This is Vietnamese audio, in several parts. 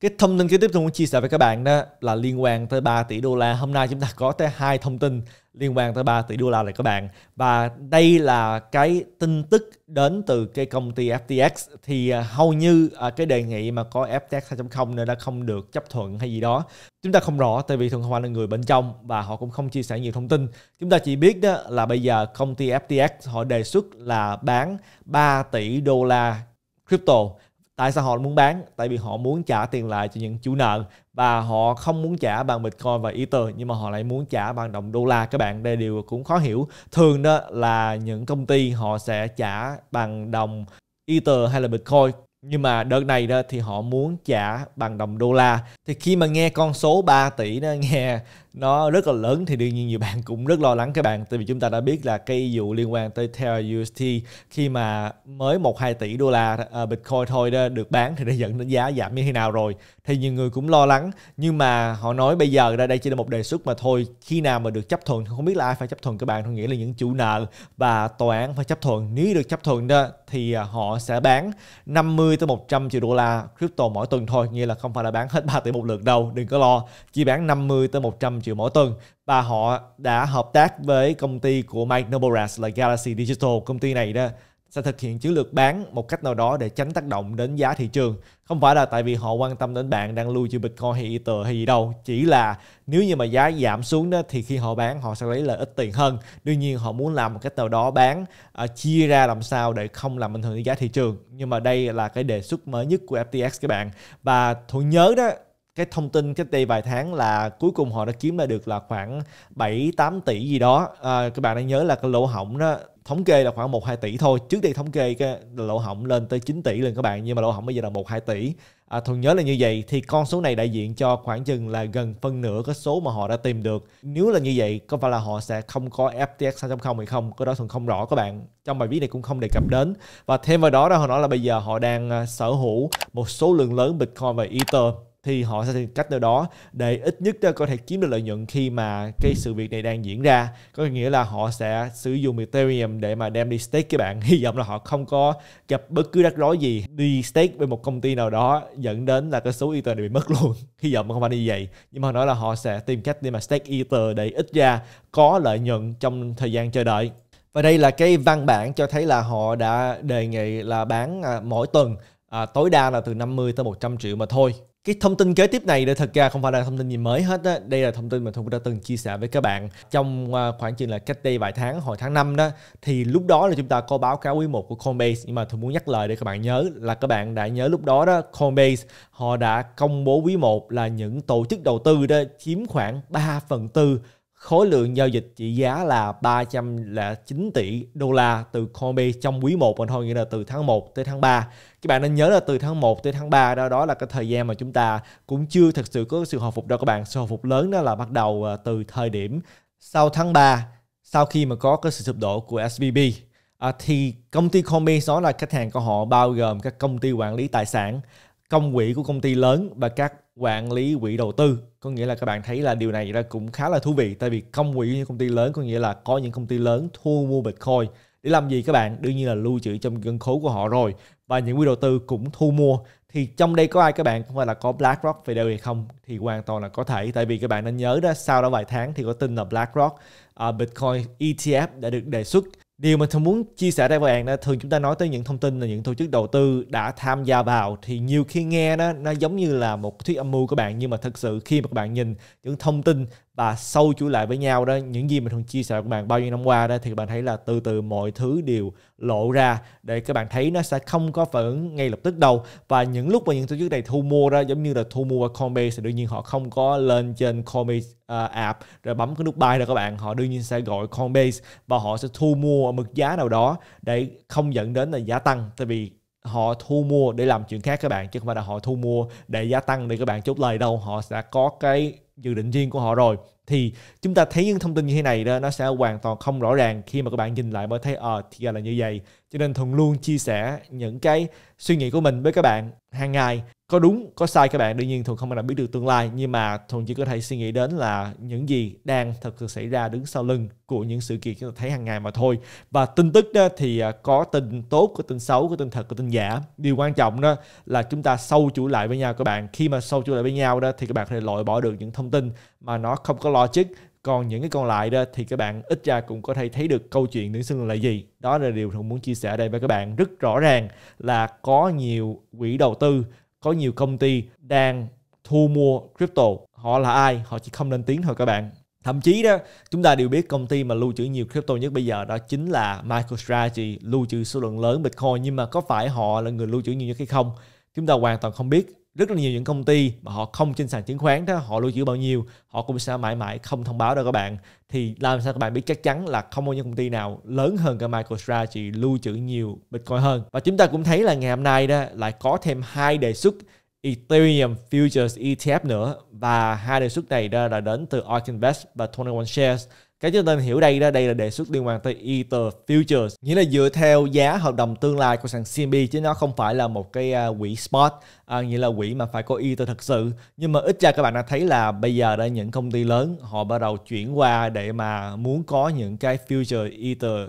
cái thông tin kế tiếp tôi muốn chia sẻ với các bạn đó là liên quan tới 3 tỷ đô la. Hôm nay chúng ta có tới hai thông tin liên quan tới 3 tỷ đô la này các bạn. Và đây là cái tin tức đến từ cái công ty FTX thì à, hầu như à, cái đề nghị mà có FTX 2.0 này đã không được chấp thuận hay gì đó. Chúng ta không rõ tại vì thường Hoa là người bên trong và họ cũng không chia sẻ nhiều thông tin. Chúng ta chỉ biết đó là bây giờ công ty FTX họ đề xuất là bán 3 tỷ đô la crypto tại sao họ muốn bán tại vì họ muốn trả tiền lại cho những chủ nợ và họ không muốn trả bằng bitcoin và ether nhưng mà họ lại muốn trả bằng đồng đô la các bạn đây điều cũng khó hiểu thường đó là những công ty họ sẽ trả bằng đồng ether hay là bitcoin nhưng mà đợt này đó thì họ muốn trả bằng đồng đô la thì khi mà nghe con số 3 tỷ đó nghe nó rất là lớn thì đương nhiên nhiều bạn cũng rất lo lắng các bạn tại vì chúng ta đã biết là cái vụ liên quan tới Terra UST khi mà mới 1 2 tỷ đô la uh, Bitcoin thôi đó được bán thì đã dẫn đến giá giảm như thế nào rồi thì nhiều người cũng lo lắng nhưng mà họ nói bây giờ ra đây chỉ là một đề xuất mà thôi khi nào mà được chấp thuận không biết là ai phải chấp thuận các bạn tôi nghĩ là những chủ nợ và tòa án phải chấp thuận nếu được chấp thuận đó thì ờ, họ sẽ bán 50 tới 100 triệu đô la crypto mỗi tuần thôi nghĩa là không phải là bán hết 3 tỷ một lượt đâu đừng có lo chỉ bán 50 tới 100 triệu mỗi tuần và họ đã hợp tác với công ty của Mike Novogratz là Galaxy Digital. Công ty này đó sẽ thực hiện chiến lược bán một cách nào đó để tránh tác động đến giá thị trường. Không phải là tại vì họ quan tâm đến bạn đang lưu trữ Bitcoin hay Ether hay gì đâu. Chỉ là nếu như mà giá giảm xuống đó thì khi họ bán họ sẽ lấy lợi ích tiền hơn. Đương nhiên họ muốn làm một cách nào đó bán uh, chia ra làm sao để không làm ảnh hưởng đến giá thị trường. Nhưng mà đây là cái đề xuất mới nhất của FTX các bạn. Và Thuận nhớ đó cái thông tin cách đây vài tháng là cuối cùng họ đã kiếm ra được là khoảng 7 8 tỷ gì đó. À, các bạn đang nhớ là cái lỗ hổng đó thống kê là khoảng 1 2 tỷ thôi. Trước đây thống kê cái lỗ hổng lên tới 9 tỷ lên các bạn nhưng mà lỗ hổng bây giờ là 1 2 tỷ. À, thuần nhớ là như vậy thì con số này đại diện cho khoảng chừng là gần phân nửa cái số mà họ đã tìm được nếu là như vậy có phải là họ sẽ không có FTX 2.0 hay không cái đó thuần không rõ các bạn trong bài viết này cũng không đề cập đến và thêm vào đó đó họ nói là bây giờ họ đang à, sở hữu một số lượng lớn Bitcoin và Ether thì họ sẽ tìm cách từ đó để ít nhất có thể kiếm được lợi nhuận khi mà cái sự việc này đang diễn ra có nghĩa là họ sẽ sử dụng Ethereum để mà đem đi stake các bạn hy vọng là họ không có gặp bất cứ rắc rối gì đi stake với một công ty nào đó dẫn đến là cái số Ether này bị mất luôn hy vọng không phải như vậy nhưng mà họ nói là họ sẽ tìm cách để mà stake Ether để ít ra có lợi nhuận trong thời gian chờ đợi và đây là cái văn bản cho thấy là họ đã đề nghị là bán à, mỗi tuần à, tối đa là từ 50 tới 100 triệu mà thôi cái thông tin kế tiếp này thật ra không phải là thông tin gì mới hết đó. đây là thông tin mà Thu đã từng chia sẻ với các bạn trong à, khoảng chừng là cách đây vài tháng hồi tháng 5 đó thì lúc đó là chúng ta có báo cáo quý một của Coinbase nhưng mà tôi muốn nhắc lời để các bạn nhớ là các bạn đã nhớ lúc đó đó Coinbase họ đã công bố quý một là những tổ chức đầu tư đó chiếm khoảng 3 phần tư khối lượng giao dịch trị giá là 309 tỷ đô la từ Coinbase trong quý 1 mà thôi nghĩa là từ tháng 1 tới tháng 3. Các bạn nên nhớ là từ tháng 1 tới tháng 3 đó đó là cái thời gian mà chúng ta cũng chưa thực sự có sự hồi phục đâu các bạn. Sự hồi phục lớn đó là bắt đầu à, từ thời điểm sau tháng 3 sau khi mà có cái sự sụp đổ của SBB à, thì công ty Coinbase nói là khách hàng của họ bao gồm các công ty quản lý tài sản, công quỹ của công ty lớn và các quản lý quỹ đầu tư có nghĩa là các bạn thấy là điều này ra cũng khá là thú vị tại vì công quỹ những công ty lớn có nghĩa là có những công ty lớn thu mua bitcoin để làm gì các bạn đương nhiên là lưu trữ trong ngân khố của họ rồi và những quỹ đầu tư cũng thu mua thì trong đây có ai các bạn không phải là có BlackRock về đều hay không thì hoàn toàn là có thể tại vì các bạn nên nhớ đó sau đó vài tháng thì có tin là BlackRock uh, Bitcoin ETF đã được đề xuất Điều mà tôi muốn chia sẻ đây với bạn đó, thường chúng ta nói tới những thông tin là những tổ chức đầu tư đã tham gia vào thì nhiều khi nghe đó nó giống như là một thuyết âm mưu của bạn nhưng mà thật sự khi mà các bạn nhìn những thông tin và sâu chuỗi lại với nhau đó những gì mình thường chia sẻ với bạn bao nhiêu năm qua đó thì bạn thấy là từ từ mọi thứ đều lộ ra để các bạn thấy nó sẽ không có phản ứng ngay lập tức đâu và những lúc mà những tổ chức này thu mua đó giống như là thu mua Coinbase thì đương nhiên họ không có lên trên Coinbase uh, app rồi bấm cái nút buy đó các bạn họ đương nhiên sẽ gọi Coinbase và họ sẽ thu mua ở mức giá nào đó để không dẫn đến là giá tăng tại vì họ thu mua để làm chuyện khác các bạn chứ không phải là họ thu mua để gia tăng để các bạn chốt lời đâu họ sẽ có cái dự định riêng của họ rồi thì chúng ta thấy những thông tin như thế này đó nó sẽ hoàn toàn không rõ ràng khi mà các bạn nhìn lại mới thấy ờ à, thì ra là như vậy cho nên thuận luôn chia sẻ những cái suy nghĩ của mình với các bạn hàng ngày có đúng có sai các bạn đương nhiên thuận không thể nào biết được tương lai nhưng mà thuận chỉ có thể suy nghĩ đến là những gì đang thật sự xảy ra đứng sau lưng của những sự kiện chúng ta thấy hàng ngày mà thôi và tin tức đó thì à, có tin tốt có tin xấu có tin thật có tin giả điều quan trọng đó là chúng ta sâu chủ lại với nhau các bạn khi mà sâu chủ lại với nhau đó thì các bạn có thể loại bỏ được những thông tin mà nó không có logic còn những cái còn lại đó thì các bạn ít ra cũng có thể thấy được câu chuyện tuyển sinh là gì đó là điều hùng muốn chia sẻ đây với các bạn rất rõ ràng là có nhiều quỹ đầu tư có nhiều công ty đang thu mua crypto họ là ai họ chỉ không lên tiếng thôi các bạn thậm chí đó chúng ta đều biết công ty mà lưu trữ nhiều crypto nhất bây giờ đó chính là MicroStrategy lưu trữ số lượng lớn Bitcoin nhưng mà có phải họ là người lưu trữ nhiều nhất hay không chúng ta hoàn toàn không biết rất là nhiều những công ty mà họ không trên sàn chứng khoán đó họ lưu trữ bao nhiêu họ cũng sẽ mãi mãi không thông báo đâu các bạn thì làm sao các bạn biết chắc chắn là không bao nhiêu công ty nào lớn hơn cả MicroStrategy lưu trữ nhiều Bitcoin hơn và chúng ta cũng thấy là ngày hôm nay đó lại có thêm hai đề xuất Ethereum Futures ETF nữa và hai đề xuất này đó là đến từ ARK Invest và 21 Shares cái chúng ta hiểu đây đó đây là đề xuất liên quan tới Ether Futures nghĩa là dựa theo giá hợp đồng tương lai của sàn CMB chứ nó không phải là một cái à, quỹ spot à, nghĩa là quỹ mà phải có Ether thật sự nhưng mà ít ra các bạn đã thấy là bây giờ đã những công ty lớn họ bắt đầu chuyển qua để mà muốn có những cái future Ether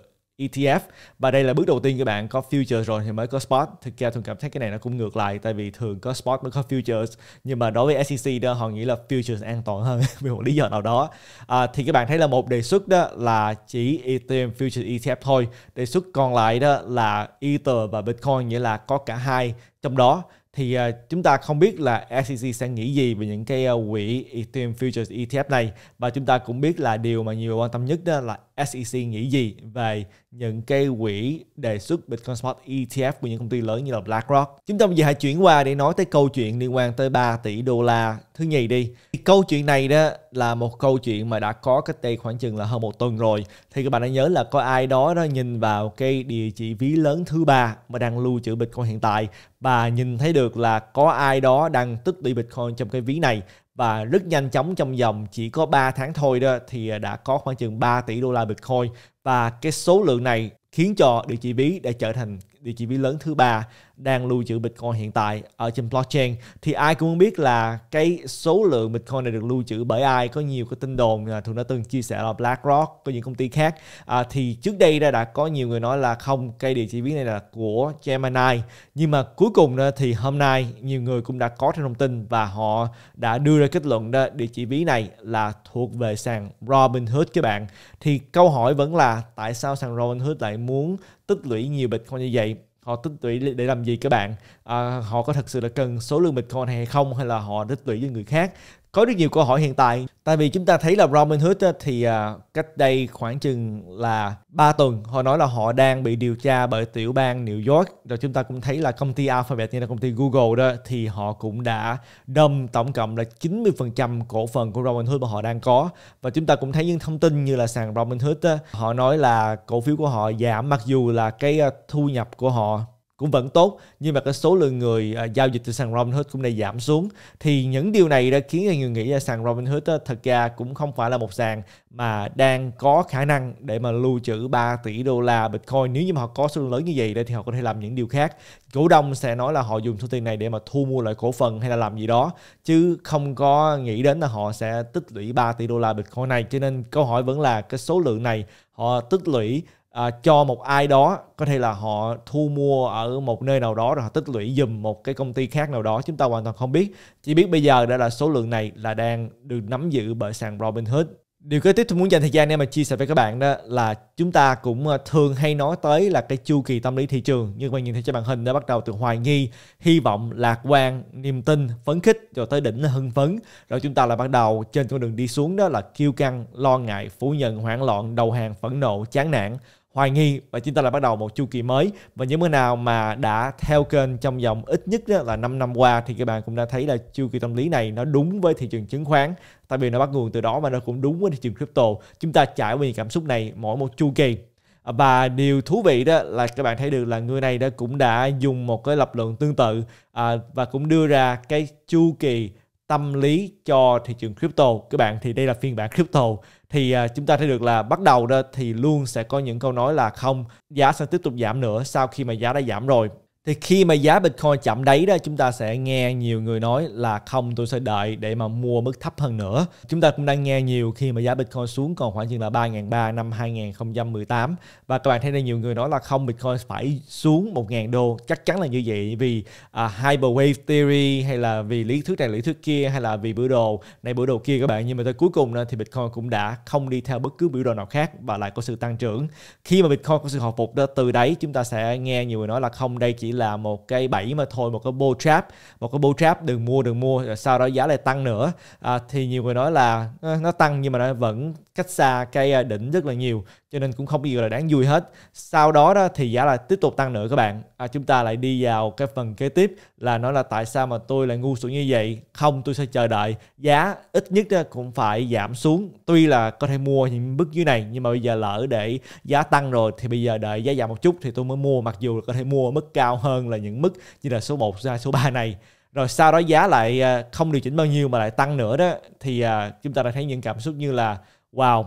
ETF và đây là bước đầu tiên các bạn có futures rồi thì mới có spot thực ra thường cảm thấy cái này nó cũng ngược lại tại vì thường có spot mới có futures nhưng mà đối với SEC đó họ nghĩ là futures an toàn hơn vì một lý do nào đó à, thì các bạn thấy là một đề xuất đó là chỉ Ethereum futures ETF thôi đề xuất còn lại đó là Ether và Bitcoin nghĩa là có cả hai trong đó thì uh, chúng ta không biết là SEC sẽ nghĩ gì về những cái uh, quỹ Ethereum Futures ETF này và chúng ta cũng biết là điều mà nhiều quan tâm nhất đó là SEC nghĩ gì về những cái quỹ đề xuất Bitcoin Spot ETF của những công ty lớn như là BlackRock. Chúng ta bây giờ hãy chuyển qua để nói tới câu chuyện liên quan tới 3 tỷ đô la thứ nhì đi. Thì câu chuyện này đó là một câu chuyện mà đã có cách đây khoảng chừng là hơn một tuần rồi. Thì các bạn đã nhớ là có ai đó đó nhìn vào cái địa chỉ ví lớn thứ ba mà đang lưu trữ Bitcoin hiện tại và nhìn thấy được là có ai đó đang tích lũy Bitcoin trong cái ví này và rất nhanh chóng trong vòng chỉ có 3 tháng thôi đó thì đã có khoảng chừng 3 tỷ đô la Bitcoin và cái số lượng này khiến cho địa chỉ ví đã trở thành địa chỉ ví lớn thứ ba đang lưu trữ Bitcoin hiện tại ở trên blockchain thì ai cũng muốn biết là cái số lượng Bitcoin này được lưu trữ bởi ai có nhiều cái tin đồn à, thường đã từng chia sẻ là BlackRock có những công ty khác à, thì trước đây đã, đã có nhiều người nói là không cái địa chỉ ví này là của Gemini nhưng mà cuối cùng thì hôm nay nhiều người cũng đã có thêm thông tin và họ đã đưa ra kết luận đó địa chỉ ví này là thuộc về sàn Robinhood các bạn thì câu hỏi vẫn là tại sao sàn Robinhood lại muốn tích lũy nhiều Bitcoin như vậy họ tích lũy để làm gì các bạn à, họ có thật sự là cần số lượng bitcoin hay không hay là họ tích lũy với người khác có rất nhiều câu hỏi hiện tại tại vì chúng ta thấy là Robin Hood thì à, cách đây khoảng chừng là 3 tuần họ nói là họ đang bị điều tra bởi tiểu bang New York rồi chúng ta cũng thấy là công ty Alphabet như là công ty Google đó thì họ cũng đã đâm tổng cộng là 90% cổ phần của Robin Hood mà họ đang có và chúng ta cũng thấy những thông tin như là sàn Robin Robinhood họ nói là cổ phiếu của họ giảm mặc dù là cái à, thu nhập của họ cũng vẫn tốt nhưng mà cái số lượng người uh, giao dịch từ sàn Robinhood cũng đã giảm xuống thì những điều này đã khiến nhiều người nghĩ là sàn Robinhood uh, thật ra cũng không phải là một sàn mà đang có khả năng để mà lưu trữ 3 tỷ đô la Bitcoin nếu như mà họ có số lượng lớn như vậy thì họ có thể làm những điều khác cổ đông sẽ nói là họ dùng số tiền này để mà thu mua lại cổ phần hay là làm gì đó chứ không có nghĩ đến là họ sẽ tích lũy 3 tỷ đô la Bitcoin này cho nên câu hỏi vẫn là cái số lượng này họ tích lũy à, cho một ai đó có thể là họ thu mua ở một nơi nào đó rồi họ tích lũy dùm một cái công ty khác nào đó chúng ta hoàn toàn không biết chỉ biết bây giờ đã là số lượng này là đang được nắm giữ bởi sàn Robinhood Điều kế tiếp tôi muốn dành thời gian để mà chia sẻ với các bạn đó là chúng ta cũng à, thường hay nói tới là cái chu kỳ tâm lý thị trường như các nhìn thấy trên màn hình đã bắt đầu từ hoài nghi, hy vọng, lạc quan, niềm tin, phấn khích rồi tới đỉnh là hưng phấn. Rồi chúng ta lại bắt đầu trên con đường đi xuống đó là kiêu căng, lo ngại, phủ nhận, hoảng loạn, đầu hàng, phẫn nộ, chán nản hoài nghi và chúng ta lại bắt đầu một chu kỳ mới và những người nào mà đã theo kênh trong vòng ít nhất là 5 năm qua thì các bạn cũng đã thấy là chu kỳ tâm lý này nó đúng với thị trường chứng khoán tại vì nó bắt nguồn từ đó mà nó cũng đúng với thị trường crypto chúng ta trải qua những cảm xúc này mỗi một chu kỳ và điều thú vị đó là các bạn thấy được là người này đã cũng đã dùng một cái lập luận tương tự à, và cũng đưa ra cái chu kỳ tâm lý cho thị trường crypto các bạn thì đây là phiên bản crypto thì à, chúng ta thấy được là bắt đầu đó thì luôn sẽ có những câu nói là không giá sẽ tiếp tục giảm nữa sau khi mà giá đã giảm rồi thì khi mà giá Bitcoin chạm đáy đó chúng ta sẽ nghe nhiều người nói là không tôi sẽ đợi để mà mua mức thấp hơn nữa. Chúng ta cũng đang nghe nhiều khi mà giá Bitcoin xuống còn khoảng chừng là 3.300 năm 2018 và các bạn thấy đây nhiều người nói là không Bitcoin phải xuống 1.000 đô chắc chắn là như vậy vì à, Hyperwave Theory hay là vì lý thuyết này lý thuyết kia hay là vì biểu đồ này biểu đồ kia các bạn nhưng mà tới cuối cùng thì Bitcoin cũng đã không đi theo bất cứ biểu đồ nào khác và lại có sự tăng trưởng. Khi mà Bitcoin có sự hồi phục đó từ đấy chúng ta sẽ nghe nhiều người nói là không đây chỉ là một cây bẫy mà thôi một cái bull trap một cái bull trap đừng mua đừng mua rồi sau đó giá lại tăng nữa à, thì nhiều người nói là ờ, nó tăng nhưng mà nó vẫn cách xa cây ờ, đỉnh rất là nhiều cho nên cũng không gì là đáng vui hết sau đó đó thì giá lại tiếp tục tăng nữa các bạn à, chúng ta lại đi vào cái phần kế tiếp là nói là tại sao mà tôi lại ngu xuẩn như vậy không tôi sẽ chờ đợi giá ít nhất ờ, cũng phải giảm xuống tuy là có thể mua những bức dưới này nhưng mà bây giờ lỡ để giá tăng rồi thì bây giờ đợi giá giảm một chút thì tôi mới mua mặc dù có thể mua mức cao hơn là những mức như là số 1, số số 3 này rồi sau đó giá lại à, không điều chỉnh bao nhiêu mà lại tăng nữa đó thì à, chúng ta đã thấy những cảm xúc như là wow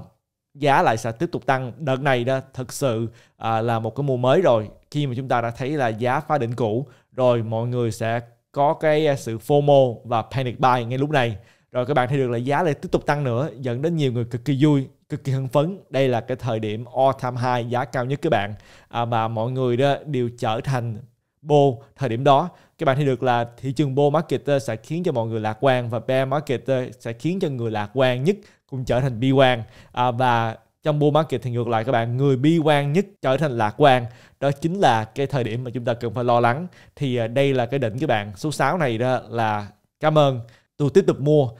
giá lại sẽ tiếp tục tăng đợt này đó thực sự à, là một cái mùa mới rồi khi mà chúng ta đã thấy là giá phá đỉnh cũ rồi mọi người sẽ có cái sự FOMO và panic buy ngay lúc này rồi các bạn thấy được là giá lại tiếp tục tăng nữa dẫn đến nhiều người cực kỳ vui cực kỳ hưng phấn đây là cái thời điểm all time high giá cao nhất các bạn à, mà mọi người đó đều trở thành Bo thời điểm đó các bạn thấy được là thị trường Bo Market ờ, sẽ khiến cho mọi người lạc quan và Bear Market ờ, sẽ khiến cho người lạc quan nhất cũng trở thành bi quan à, và trong bull market thì ngược lại các bạn người bi quan nhất trở thành lạc quan đó chính là cái thời điểm mà chúng ta cần phải lo lắng thì ờ, đây là cái đỉnh các bạn số 6 này đó là cảm ơn tôi tiếp tục mua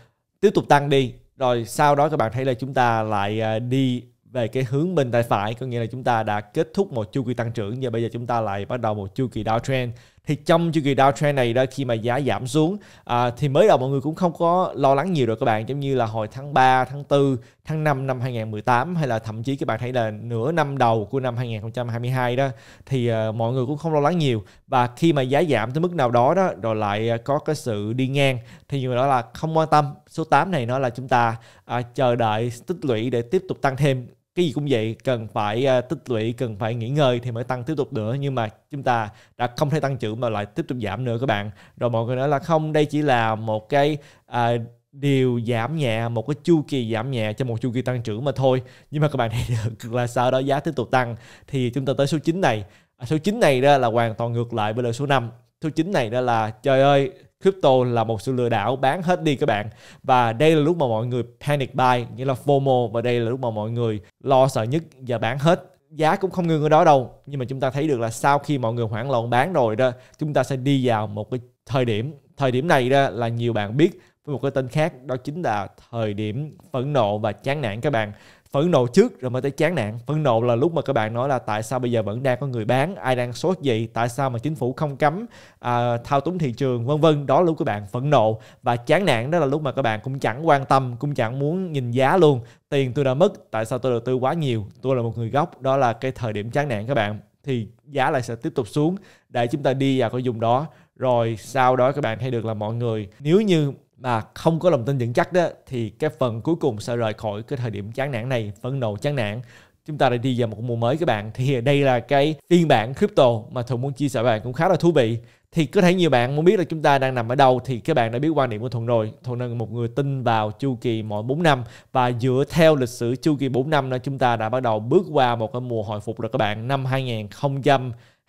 tiếp tục tăng đi rồi sau đó các bạn thấy là chúng ta lại đi về cái hướng bên tay phải có nghĩa là chúng ta đã kết thúc một chu kỳ tăng trưởng và bây giờ chúng ta lại bắt đầu một chu kỳ downtrend thì trong chu kỳ downtrend này đó khi mà giá giảm xuống à, thì mới đầu mọi người cũng không có lo lắng nhiều rồi các bạn giống như là hồi tháng 3, tháng 4, tháng 5 năm 2018 hay là thậm chí các bạn thấy là nửa năm đầu của năm 2022 đó thì à, mọi người cũng không lo lắng nhiều và khi mà giá giảm tới mức nào đó đó rồi lại à, có cái sự đi ngang thì nhiều người đó là không quan tâm số 8 này nó là chúng ta à, chờ đợi tích lũy để tiếp tục tăng thêm cái gì cũng vậy cần phải à, tích lũy cần phải nghỉ ngơi thì mới tăng tiếp tục nữa nhưng mà chúng ta đã không thể tăng trưởng mà lại tiếp tục giảm nữa các bạn rồi mọi người nói là không đây chỉ là một cái à, điều giảm nhẹ một cái chu kỳ giảm nhẹ cho một chu kỳ tăng trưởng mà thôi nhưng mà các bạn thấy được là sau đó giá tiếp tục tăng thì chúng ta tới số 9 này à, số 9 này đó là hoàn toàn ngược lại với lời số 5 số 9 này đó là trời ơi crypto là một sự lừa đảo bán hết đi các bạn và đây là lúc mà mọi người panic buy nghĩa là FOMO và đây là lúc mà mọi người lo sợ nhất và bán hết giá cũng không ngưng ở đó đâu nhưng mà chúng ta thấy được là sau khi mọi người hoảng loạn bán rồi đó chúng ta sẽ đi vào một cái thời điểm thời điểm này đó là nhiều bạn biết với một cái tên khác đó chính là thời điểm phẫn nộ và chán nản các bạn phẫn nộ trước rồi mới tới chán nản phẫn nộ là lúc mà các bạn nói là tại sao bây giờ vẫn đang có người bán ai đang sốt gì tại sao mà chính phủ không cấm à, thao túng thị trường vân vân đó là lúc các bạn phẫn nộ và chán nản đó là lúc mà các bạn cũng chẳng quan tâm cũng chẳng muốn nhìn giá luôn tiền tôi đã mất tại sao tôi đầu tư quá nhiều tôi là một người gốc đó là cái thời điểm chán nản các bạn thì giá lại sẽ tiếp tục xuống để chúng ta đi vào cái vùng đó rồi sau đó các bạn thấy được là mọi người nếu như mà không có lòng tin vững chắc đó thì cái phần cuối cùng sẽ rời khỏi cái thời điểm chán nản này phẫn nộ chán nản chúng ta đã đi vào một mùa mới các bạn thì đây là cái phiên bản crypto mà thuận muốn chia sẻ với bạn cũng khá là thú vị thì có thể nhiều bạn muốn biết là chúng ta đang nằm ở đâu thì các bạn đã biết quan điểm của Thuận rồi. Thuận là một người tin vào chu kỳ mỗi 4 năm và dựa theo lịch sử chu kỳ 4 năm đó chúng ta đã bắt đầu bước qua một cái mùa hồi phục rồi các bạn. Năm 2000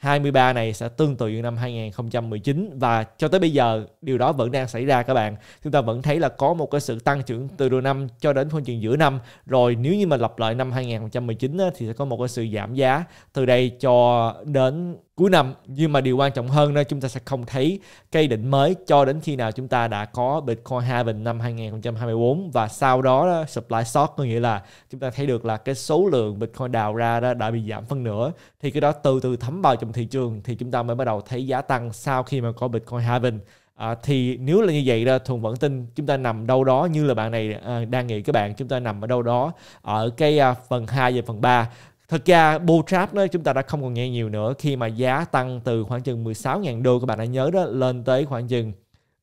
23 này sẽ tương tự như năm 2019 và cho tới bây giờ điều đó vẫn đang xảy ra các bạn. Chúng ta vẫn thấy là có một cái sự tăng trưởng từ đầu năm cho đến khoảng chừng giữa năm rồi nếu như mà lặp lại năm 2019 á, thì sẽ có một cái sự giảm giá từ đây cho đến cuối năm nhưng mà điều quan trọng hơn đó chúng ta sẽ không thấy cây đỉnh mới cho đến khi nào chúng ta đã có Bitcoin halving năm 2024 và sau đó, đó supply short có nghĩa là chúng ta thấy được là cái số lượng Bitcoin đào ra đó đã bị giảm phân nửa thì cái đó từ từ thấm vào trong thị trường thì chúng ta mới bắt đầu thấy giá tăng sau khi mà có Bitcoin halving À, thì nếu là như vậy đó thuần vẫn tin chúng ta nằm đâu đó như là bạn này à, đang nghĩ các bạn chúng ta nằm ở đâu đó ở cái à, phần 2 và phần 3 Thật ra Bootstrap đó chúng ta đã không còn nghe nhiều nữa khi mà giá tăng từ khoảng chừng 16.000 đô các bạn đã nhớ đó lên tới khoảng chừng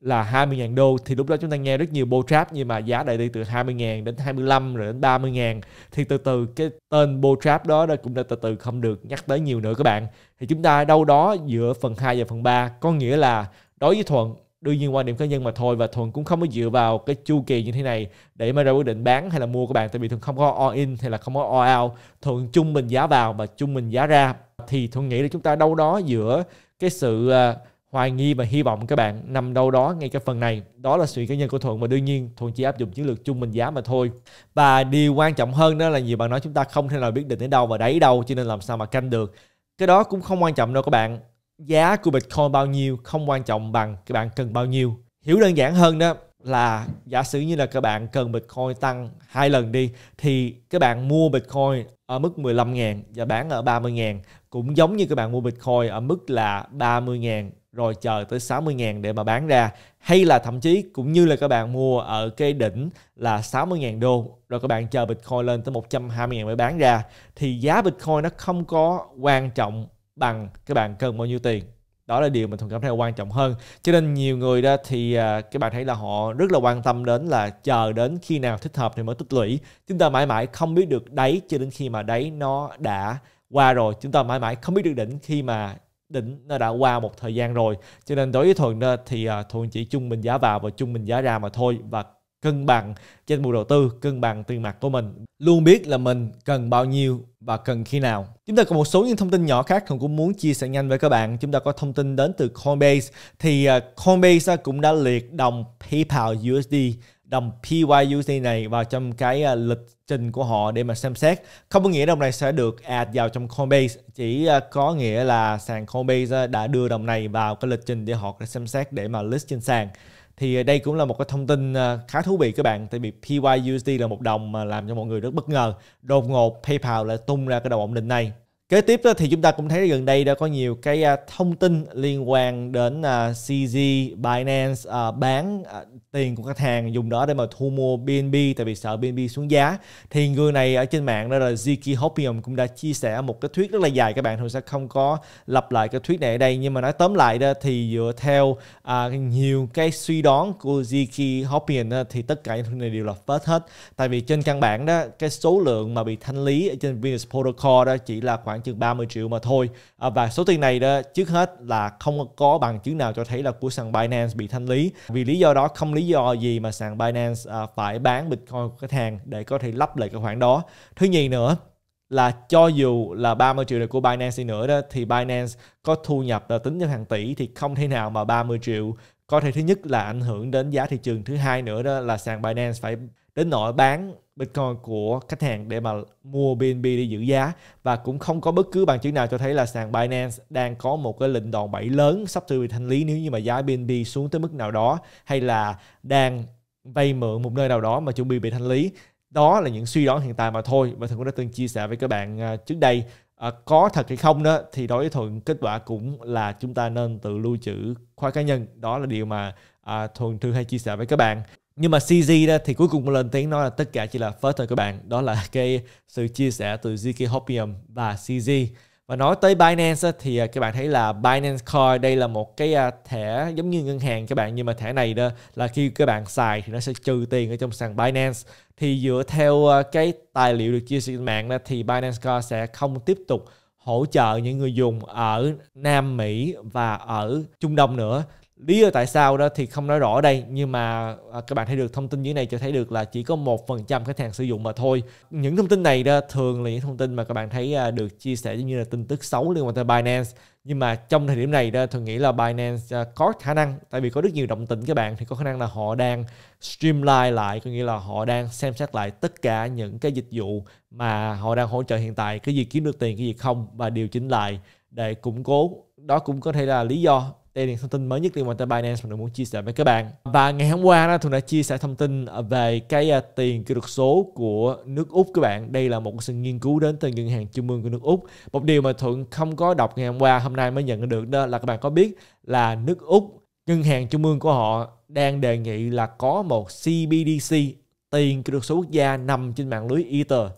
là 20.000 đô thì lúc đó chúng ta nghe rất nhiều Bootstrap nhưng mà giá đại đi từ 20.000 đến 25 rồi đến 30.000 thì từ từ cái tên Bootstrap đó đó cũng đã từ từ không được nhắc tới nhiều nữa các bạn thì chúng ta đâu đó giữa phần 2 và phần 3 có nghĩa là đối với Thuận đương nhiên quan điểm cá nhân mà thôi và thuần cũng không có dựa vào cái chu kỳ như thế này để mà ra quyết định bán hay là mua các bạn tại vì thường không có all in hay là không có all out thuần chung mình giá vào và chung mình giá ra thì thuần nghĩ là chúng ta đâu đó giữa cái sự à, hoài nghi và hy vọng các bạn nằm đâu đó ngay cái phần này đó là suy cá nhân của thuận và đương nhiên thuận chỉ áp dụng chiến lược chung mình giá mà thôi và điều quan trọng hơn đó là nhiều bạn nói chúng ta không thể nào biết định đến đâu và đáy đâu cho nên làm sao mà canh được cái đó cũng không quan trọng đâu các bạn giá của Bitcoin bao nhiêu không quan trọng bằng các bạn cần bao nhiêu. Hiểu đơn giản hơn đó là giả sử như là các bạn cần Bitcoin tăng hai lần đi thì các bạn mua Bitcoin ở mức 15 ngàn và bán ở 30 ngàn cũng giống như các bạn mua Bitcoin ở mức là 30 ngàn rồi chờ tới 60 ngàn để mà bán ra hay là thậm chí cũng như là các bạn mua ở cái đỉnh là 60 ngàn đô rồi các bạn chờ Bitcoin lên tới 120 ngàn mới bán ra thì giá Bitcoin nó không có quan trọng bằng các bạn cần bao nhiêu tiền đó là điều mình thường cảm thấy là quan trọng hơn cho nên nhiều người đó thì à, các bạn thấy là họ rất là quan tâm đến là chờ đến khi nào thích hợp thì mới tích lũy chúng ta mãi mãi không biết được đáy cho đến khi mà đáy nó đã qua rồi chúng ta mãi mãi không biết được đỉnh khi mà đỉnh nó đã qua một thời gian rồi cho nên đối với thuận đó thì à, thuận chỉ chung mình giá vào và chung mình giá ra mà thôi và cân bằng trên bộ đầu tư, cân bằng tiền mặt của mình. Luôn biết là mình cần bao nhiêu và cần khi nào. Chúng ta có một số những thông tin nhỏ khác Hùng cũng muốn chia sẻ nhanh với các bạn. Chúng ta có thông tin đến từ Coinbase. Thì à, Coinbase à, cũng đã liệt đồng PayPal USD đồng PYUSD này vào trong cái à, lịch trình của họ để mà xem xét không có nghĩa đồng này sẽ được add vào trong Coinbase chỉ có nghĩa là sàn Coinbase đã đưa đồng này vào cái lịch trình để họ xem xét để mà list trên sàn thì ờ, đây cũng là một cái thông tin ờ, khá thú vị các bạn tại vì PYUSD là một đồng mà làm cho mọi người rất bất ngờ đột ngột PayPal lại tung ra cái đồng ổn định này kế tiếp đó thì chúng ta cũng thấy gần đây đã có nhiều cái à, thông tin liên quan đến à, CZ Binance à, bán tiền của khách hàng dùng đó để mà thu mua BNB tại vì sợ BNB xuống giá thì người này ở trên mạng đó là Ziki Hopium cũng đã chia sẻ một cái thuyết rất là dài các bạn thường sẽ không có lặp lại cái thuyết này ở đây nhưng mà nói tóm lại đó thì dựa theo nhiều cái suy đoán của Ziki Hopium thì tất cả những thứ này đều là phết hết tại vì trên căn bản đó cái số lượng mà bị thanh lý ở trên Venus Protocol đó chỉ là khoảng chừng 30 triệu mà thôi à, và số tiền này đó trước hết là không có bằng chứng nào cho thấy là của sàn Binance bị thanh lý vì lý do đó không lý do gì mà sàn Binance à, phải bán Bitcoin của khách hàng để có thể lắp lại cái khoản đó thứ nhì nữa là cho dù là 30 triệu này của Binance đi nữa đó thì Binance có thu nhập là tính theo hàng tỷ thì không thể nào mà 30 triệu có thể thứ nhất là ảnh hưởng đến giá thị trường thứ hai nữa đó là sàn Binance phải đến nỗi bán Bitcoin của khách hàng để mà mua BNB đi giữ giá và cũng không có bất cứ bằng chứng nào cho thấy là sàn Binance đang có một cái lệnh đòn bẩy lớn sắp tới bị thanh lý nếu như mà giá BNB xuống tới mức nào đó hay là đang vay mượn một nơi nào đó mà chuẩn bị bị thanh lý đó là những suy đoán hiện tại mà thôi và thường cũng đã từng chia sẻ với các bạn à, trước đây à, có thật hay không đó thì đối với thuận kết quả cũng là chúng ta nên tự lưu trữ khóa cá nhân đó là điều mà à, thuần thường hay chia sẻ với các bạn nhưng mà CZ đó thì cuối cùng một lần tiếng nói là tất cả chỉ là phớt thôi các bạn đó là cái sự chia sẻ từ ZK Hopium và CZ và nói tới Binance thì à, các bạn thấy là Binance Coin đây là một cái à, thẻ giống như ngân hàng các bạn nhưng mà thẻ này đó là khi các bạn xài thì nó sẽ trừ tiền ở trong sàn Binance thì dựa theo à, cái tài liệu được chia sẻ trên mạng đó thì Binance Coin sẽ không tiếp tục hỗ trợ những người dùng ở Nam Mỹ và ở Trung Đông nữa lý do tại sao đó thì không nói rõ đây nhưng mà à, các bạn thấy được thông tin dưới này cho thấy được là chỉ có một phần trăm khách hàng sử dụng mà thôi những thông tin này đó thường là những thông tin mà các bạn thấy à, được chia sẻ như là tin tức xấu liên quan tới Binance nhưng mà trong thời điểm này đó tôi nghĩ là Binance à, có khả năng tại vì có rất nhiều động tĩnh các bạn thì có khả năng là họ đang streamline lại có nghĩa là họ đang xem xét lại tất cả những cái dịch vụ mà họ đang hỗ trợ hiện tại cái gì kiếm được tiền cái gì không và điều chỉnh lại để củng cố đó cũng có thể là lý do đây là thông tin mới nhất liên quan tới Binance mà tôi muốn chia sẻ với các bạn. Và ngày hôm qua đó, tôi đã chia sẻ thông tin về cái à, tiền kỹ thuật số của nước Úc các bạn. Đây là một sự nghiên cứu đến từ ngân hàng trung ương của nước Úc. Một điều mà Thuận không có đọc ngày hôm qua, hôm nay mới nhận được đó là các bạn có biết là nước Úc, ngân hàng trung ương của họ đang đề nghị là có một CBDC, tiền kỹ thuật số quốc gia nằm trên mạng lưới Ether.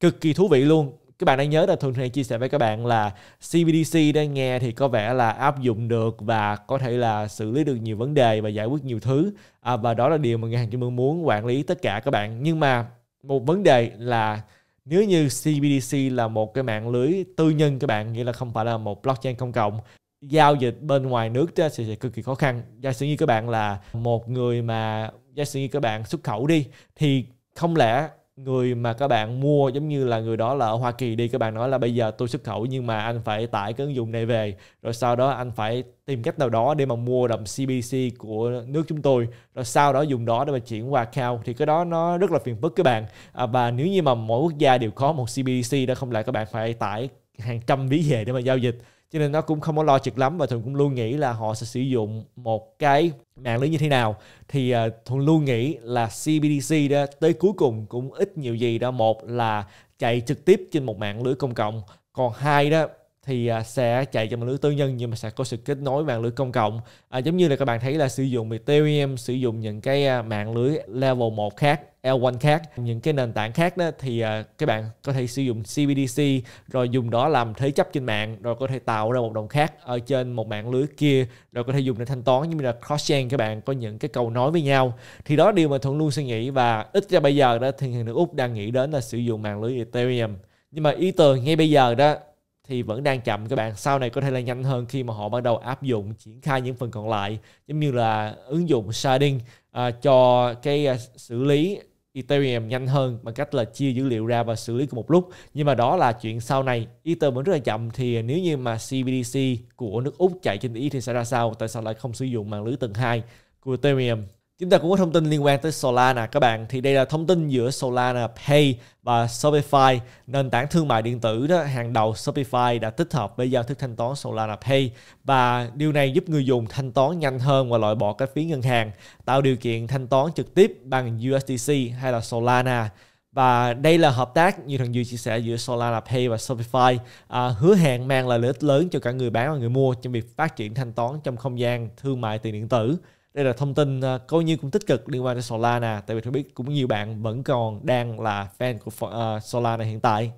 Cực kỳ thú vị luôn các bạn đang nhớ là thường hay chia sẻ với các bạn là CBDC đang nghe thì có vẻ là áp dụng được và có thể là xử lý được nhiều vấn đề và giải quyết nhiều thứ à, và đó là điều mà ngân hàng trung ương muốn quản lý tất cả các bạn nhưng mà một vấn đề là nếu như CBDC là một cái mạng lưới tư nhân các bạn nghĩa là không phải là một blockchain công cộng giao dịch bên ngoài nước thì sẽ cực kỳ khó khăn giả sử như các bạn là một người mà giả sử như các bạn xuất khẩu đi thì không lẽ người mà các bạn mua giống như là người đó là ở Hoa Kỳ đi các bạn nói là bây giờ tôi xuất khẩu nhưng mà anh phải tải cái ứng dụng này về rồi sau đó anh phải tìm cách nào đó để mà mua đồng CBC của nước chúng tôi rồi sau đó dùng đó để mà chuyển qua account thì cái đó nó rất là phiền phức các bạn à, và nếu như mà mỗi quốc gia đều có một CBDC đó không lại các bạn phải tải hàng trăm ví về để mà giao dịch cho nên nó cũng không có lo trực lắm và thường cũng luôn nghĩ là họ sẽ sử dụng một cái mạng lưới như thế nào thì uh, à, thường luôn nghĩ là CBDC đó tới cuối cùng cũng ít nhiều gì đó một là chạy trực tiếp trên một mạng lưới công cộng còn hai đó thì à, sẽ chạy trên mạng lưới tư nhân nhưng mà sẽ có sự kết nối mạng lưới công cộng à, giống như là các bạn thấy là sử dụng Ethereum sử dụng những cái à, mạng lưới level 1 khác L1 khác những cái nền tảng khác đó thì à, các bạn có thể sử dụng CBDC rồi dùng đó làm thế chấp trên mạng rồi có thể tạo ra một đồng khác ở trên một mạng lưới kia rồi có thể dùng để thanh toán như là cross chain các bạn có những cái cầu nối với nhau thì đó điều mà thuận luôn suy nghĩ và ít ra bây giờ đó thì người nước úc đang nghĩ đến là sử dụng mạng lưới ethereum nhưng mà ý tưởng ngay bây giờ đó thì vẫn đang chậm các bạn sau này có thể là nhanh hơn khi mà họ bắt đầu áp dụng triển khai những phần còn lại giống như là ứng dụng sharding à, cho cái à, xử lý Ethereum nhanh hơn bằng cách là chia dữ liệu ra và xử lý cùng một lúc. Nhưng mà đó là chuyện sau này. Ether vẫn rất là chậm thì nếu như mà CBDC của nước Úc chạy trên ETH thì sẽ ra sao? Tại sao lại không sử dụng mạng lưới tầng 2 của Ethereum Chúng ta cũng có thông tin liên quan tới Solana các bạn Thì đây là thông tin giữa Solana Pay và Shopify Nền tảng thương mại điện tử đó hàng đầu Shopify đã tích hợp với giao thức thanh toán Solana Pay Và điều này giúp người dùng thanh toán nhanh hơn và loại bỏ các phí ngân hàng Tạo điều kiện thanh toán trực tiếp bằng USDC hay là Solana và đây là hợp tác như thằng Duy chia sẻ giữa Solana Pay và Shopify à, hứa hẹn mang lại lợi ích lớn cho cả người bán và người mua trong việc phát triển thanh toán trong không gian thương mại tiền điện tử đây là thông tin à, coi như cũng tích cực liên quan đến Solana tại vì tôi biết cũng nhiều bạn vẫn còn đang là fan của à, Solana hiện tại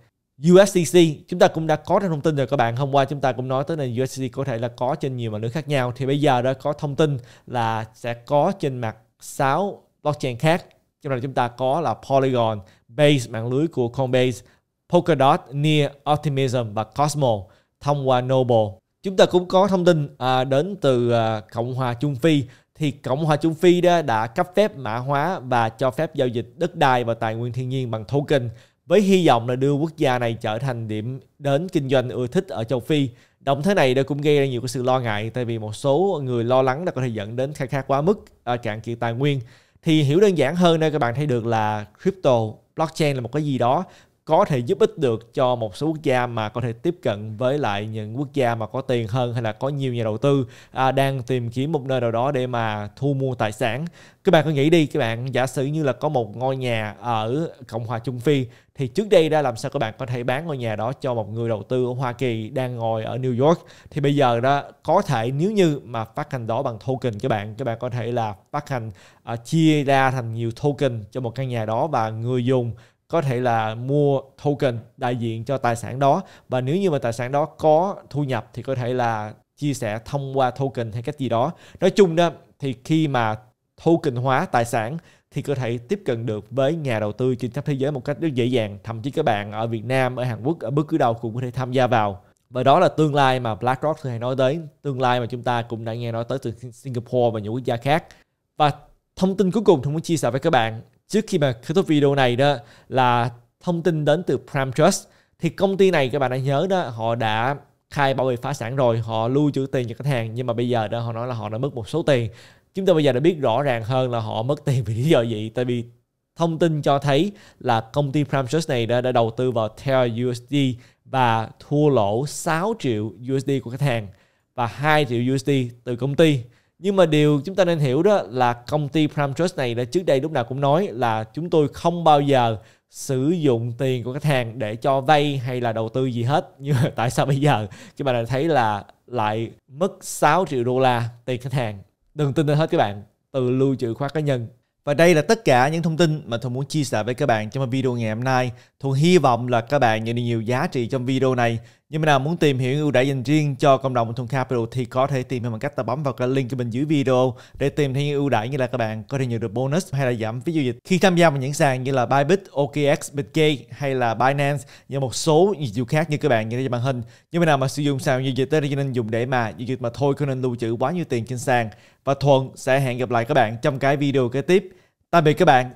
USDC chúng ta cũng đã có thêm thông tin rồi các bạn hôm qua chúng ta cũng nói tới là USDC có thể là có trên nhiều mạng lưới khác nhau thì bây giờ đã có thông tin là sẽ có trên mặt 6 blockchain khác trong đó chúng ta có là Polygon Base mạng lưới của Coinbase Polkadot, Near, Optimism và Cosmo thông qua Noble chúng ta cũng có thông tin à, đến từ à, Cộng hòa Trung Phi thì Cộng hòa Trung Phi đó đã cấp phép mã hóa và cho phép giao dịch đất đai và tài nguyên thiên nhiên bằng token với hy vọng là đưa quốc gia này trở thành điểm đến kinh doanh ưa thích ở châu Phi. Động thái này đã cũng gây ra nhiều cái sự lo ngại tại vì một số người lo lắng là có thể dẫn đến khai thác quá mức cạn kiệt tài nguyên. Thì hiểu đơn giản hơn đây các bạn thấy được là crypto blockchain là một cái gì đó có thể giúp ích được cho một số quốc gia mà có thể tiếp cận với lại những quốc gia mà có tiền hơn hay là có nhiều nhà đầu tư à, đang tìm kiếm một nơi nào đó để mà thu mua tài sản các bạn có nghĩ đi các bạn giả sử như là có một ngôi nhà ở cộng hòa trung phi thì trước đây đã làm sao các bạn có thể bán ngôi nhà đó cho một người đầu tư ở hoa kỳ đang ngồi ở new york thì bây giờ đó có thể nếu như mà phát hành đó bằng token các bạn các bạn có thể là phát hành uh, chia ra thành nhiều token cho một căn nhà đó và người dùng có thể là mua token đại diện cho tài sản đó và nếu như mà tài sản đó có thu nhập thì có thể là chia sẻ thông qua token hay cách gì đó nói chung đó thì khi mà token hóa tài sản thì có thể tiếp cận được với nhà đầu tư trên khắp thế giới một cách rất dễ dàng thậm chí các bạn ở Việt Nam ở Hàn Quốc ở bất cứ đâu cũng có thể tham gia vào và đó là tương lai mà BlackRock thường hay nói tới tương lai mà chúng ta cũng đã nghe nói tới từ Singapore và những quốc gia khác và thông tin cuối cùng tôi muốn chia sẻ với các bạn trước khi mà kết thúc video này đó là thông tin đến từ Prime Trust thì công ty này các bạn đã nhớ đó họ đã khai bảo vệ phá sản rồi họ lưu trữ tiền cho khách hàng nhưng mà bây giờ đó họ nói là họ đã mất một số tiền chúng ta bây giờ đã biết rõ ràng hơn là họ mất tiền vì lý do gì tại vì thông tin cho thấy là công ty Prime Trust này đã, đã đầu tư vào Terra USD và thua lỗ 6 triệu USD của khách hàng và 2 triệu USD từ công ty nhưng mà điều chúng ta nên hiểu đó là công ty Prime Trust này đã trước đây lúc nào cũng nói là chúng tôi không bao giờ sử dụng tiền của khách hàng để cho vay hay là đầu tư gì hết nhưng mà tại sao bây giờ các bạn lại thấy là lại mất 6 triệu đô la tiền khách hàng đừng tin hết các bạn từ lưu trữ khoa cá nhân và đây là tất cả những thông tin mà tôi muốn chia sẻ với các bạn trong video ngày hôm nay. Tôi hy vọng là các bạn nhận được nhiều giá trị trong video này. Như nào muốn tìm hiểu ưu đãi dành riêng cho cộng đồng Thùng Capital thì có thể tìm hiểu bằng cách ta bấm vào cái link bên dưới video để tìm thấy những ưu đãi như là các bạn có thể nhận được bonus hay là giảm phí giao dịch khi tham gia vào những sàn như là Bybit, OKX, BitGay hay là Binance và một số dịch vụ khác như các bạn nhìn thấy trên màn hình. Như nào mà sử dụng sàn giao dịch thì nên dùng để mà giao dịch mà thôi không nên lưu trữ quá nhiều tiền trên sàn. Và Thuận sẽ hẹn gặp lại các bạn trong cái video kế tiếp. Tạm biệt các bạn.